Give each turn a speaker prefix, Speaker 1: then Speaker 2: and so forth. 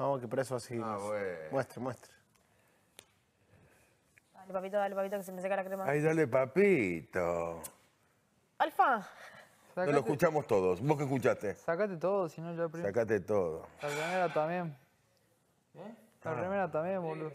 Speaker 1: Vamos, que preso así. Ah, bueno. Muestre, muestre.
Speaker 2: Dale, papito, dale, papito, que se me seca la crema. Ay,
Speaker 3: dale,
Speaker 4: papito.
Speaker 2: Alfa. Nos lo
Speaker 4: escuchamos todos. ¿Vos qué escuchaste?
Speaker 2: Sácate todo, si no yo primero.
Speaker 4: Sácate todo.
Speaker 5: La primera también. ¿Eh? La primera también, boludo.